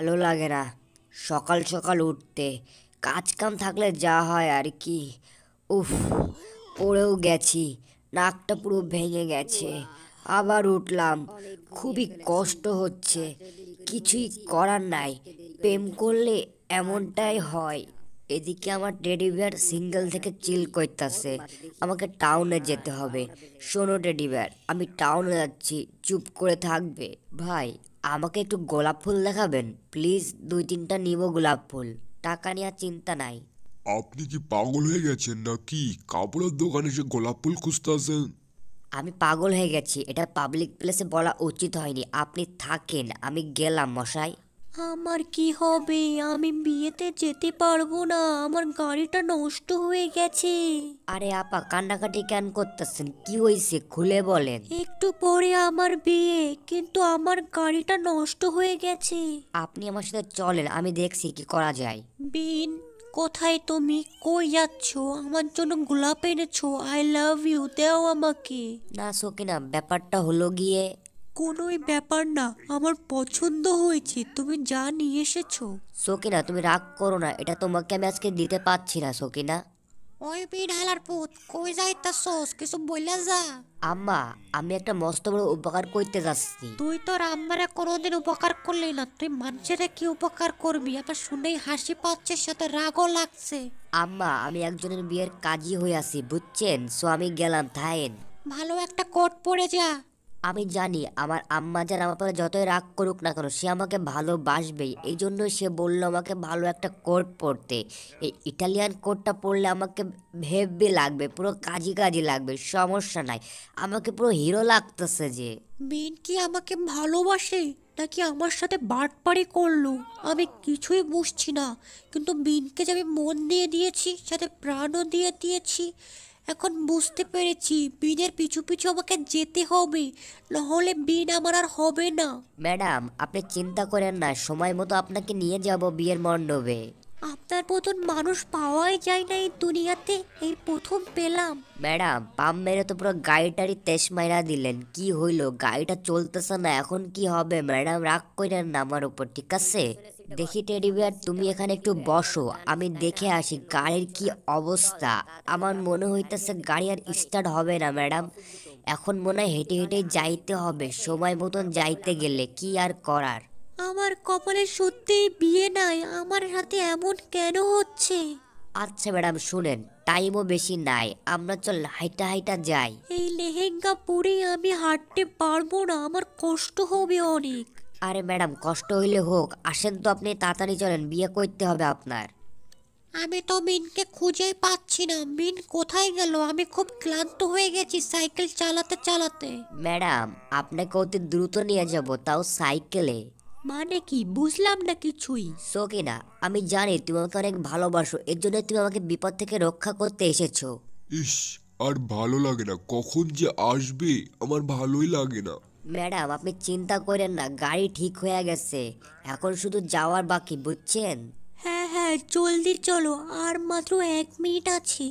ভালো লাগে না সকাল সকাল উঠতে কাজ কাম থাকলে যা হয় আর কি উফ পড়েও গেছি নাকটা পুরো ভেঙে গেছে আবার উঠলাম খুবই কষ্ট হচ্ছে কিছুই করার নাই প্রেম করলে এমনটাই হয় এদিকে আমার টেডি বিয়ার সিঙ্গেল থেকে চিল করতেছে আমাকে টাউনে যেতে হবে শোনো টেডি বিয়ার আমি টাউনে যাচ্ছি চুপ করে থাকবে ভাই আমাকে একটু গোলাপ ফুল দেখাবেন প্লিজ দুই তিনটা নিব গোলাপ ফুল টাকা নেওয়ার চিন্তা নাই আপনি কি পাগল হয়ে গেছেন নাকি কাপড়ের দোকানে সে গোলাপ ফুল খুঁজতে আসেন আমি পাগল হয়ে গেছি এটা পাবলিক প্লেসে বলা উচিত হয়নি আপনি থাকেন আমি গেলাম মশাই আমার কি হবে আমি বিয়েতে যেতে পারবো না আমার গাড়িটা নষ্ট হয়ে গেছে আরে আপা কান্নাকাটি কেন করতেছেন কি হয়েছে খুলে বলেন একটু পরে আমার বিয়ে কিন্তু আমার গাড়িটা নষ্ট হয়ে গেছে আপনি আমার সাথে চলেন আমি দেখছি কি করা যায় বিন কোথায় তুমি কই যাচ্ছ আমার জন্য গোলাপ এনেছো আই লাভ ইউ দেও আমাকে না সোকিনা ব্যাপারটা হলো গিয়ে কোনোই ব্যাপার না আমার পছন্দ হয়েছে তুমি যা নিয়ে এসেছো সোকিনা তুমি রাগ করো না এটা তোমাকে আমি আজকে দিতে পারছি না সোকিনা ওই বিড়ালার পুত কই যাইতাছস কিছু বইলা যা আম্মা আমি একটা মস্ত বড় উপকার করতে যাচ্ছি তুই তোর আম্মারে কোনোদিন উপকার করলি না তুই মানুষের কি উপকার করবি আমার শুনেই হাসি পাচ্ছে সাথে রাগও লাগছে আম্মা আমি একজনের বিয়ের কাজী হয়ে আছি বুঝছেন সো আমি গেলাম থাইন ভালো একটা কোট পরে যা আমি জানি আমার আম্মা যার আমার পরে যতই রাগ করুক না কেন সে আমাকে ভালোবাসবেই এই জন্য সে বললো আমাকে ভালো একটা কোট পরতে এই ইটালিয়ান কোটটা পরলে আমাকে ভেবে লাগবে পুরো কাজী কাজি লাগবে সমস্যা নাই আমাকে পুরো হিরো লাগতেছে যে মেন কি আমাকে ভালোবাসে নাকি আমার সাথে বাটপাড়ি করলো আমি কিছুই বুঝছি না কিন্তু বিনকে যে আমি মন দিয়ে দিয়েছি সাথে প্রাণও দিয়ে দিয়েছি এখন বুঝতে পেরেছি বিনের পিছু পিছু আমাকে যেতে হবে নাহলে বিন আমার আর হবে না ম্যাডাম আপনি চিন্তা করেন না সময় মতো আপনাকে নিয়ে যাব বিয়ের মণ্ডপে আপনার মতন মানুষ পাওয়াই যায় না এই দুনিয়াতে এই প্রথম পেলাম ম্যাডাম পাম মেরে তো পুরো গাড়িটারই তেস মাইরা দিলেন কি হইলো গাড়িটা চলতেছে না এখন কি হবে ম্যাডাম রাগ করেন না আমার উপর ঠিক আছে দেখি টেডি বিয়ার তুমি এখানে একটু বসো আমি দেখে আসি গাড়ির কি অবস্থা আমার মনে হইতেছে গাড়ি আর স্টার্ট হবে না ম্যাডাম এখন মনে হয় হেঁটে হেঁটে যাইতে হবে সময় মতন যাইতে গেলে কি আর করার আমার কপালে সত্যিই বিয়ে নাই আমার সাথে এমন কেন হচ্ছে আচ্ছা ম্যাডাম শুনেন টাইমও বেশি নাই আমরা চল হাইটা হাইটা যাই এই লেহেঙ্গা পরে আমি হাঁটতে পারবো না আমার কষ্ট হবে অনেক আরে ম্যাডাম কষ্ট হইলে হোক আসেন তো আপনি তাড়াতাড়ি চলেন বিয়ে করতে হবে আপনার আমি তো মিনকে খুঁজেই পাচ্ছি না মিন কোথায় গেল আমি খুব ক্লান্ত হয়ে গেছি সাইকেল চালাতে চালাতে ম্যাডাম আপনাকে অতি দ্রুত নিয়ে যাব তাও সাইকেলে মানে কি বুঝলাম না কিছুই সকিনা আমি জানি তুমি আমাকে অনেক ভালোবাসো এর জন্য তুমি আমাকে বিপদ থেকে রক্ষা করতে এসেছো ইস আর ভালো লাগে না কখন যে আসবে আমার ভালোই লাগে না ম্যাডাম আপনি চিন্তা করেন না গাড়ি ঠিক হয়ে গেছে এখন শুধু যাওয়ার বাকি বুঝছেন হ্যাঁ হ্যাঁ জলদি চলো আর মাত্র এক মিনিট আছে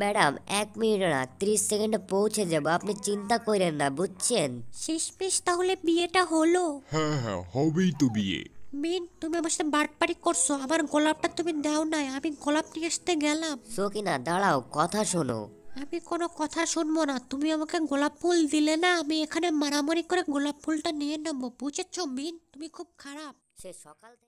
ম্যাডাম এক মিনিট না ত্রিশ সেকেন্ডে পৌঁছে যাব আপনি চিন্তা করেন না বুঝছেন শেষমেশ তাহলে বিয়েটা হলো হ্যাঁ হ্যাঁ হবেই তো বিয়ে মিন তুমি আমার সাথে বাটপারি করছো আমার গোলাপটা তুমি দাও নাই আমি গোলাপ নিয়ে আসতে গেলাম সকিনা দাঁড়াও কথা শোনো আমি কোনো কথা শুনবো না তুমি আমাকে গোলাপ ফুল দিলে না আমি এখানে মারামারি করে গোলাপ ফুলটা নিয়ে নেবো বুঝেছো মিন তুমি খুব খারাপ সে সকাল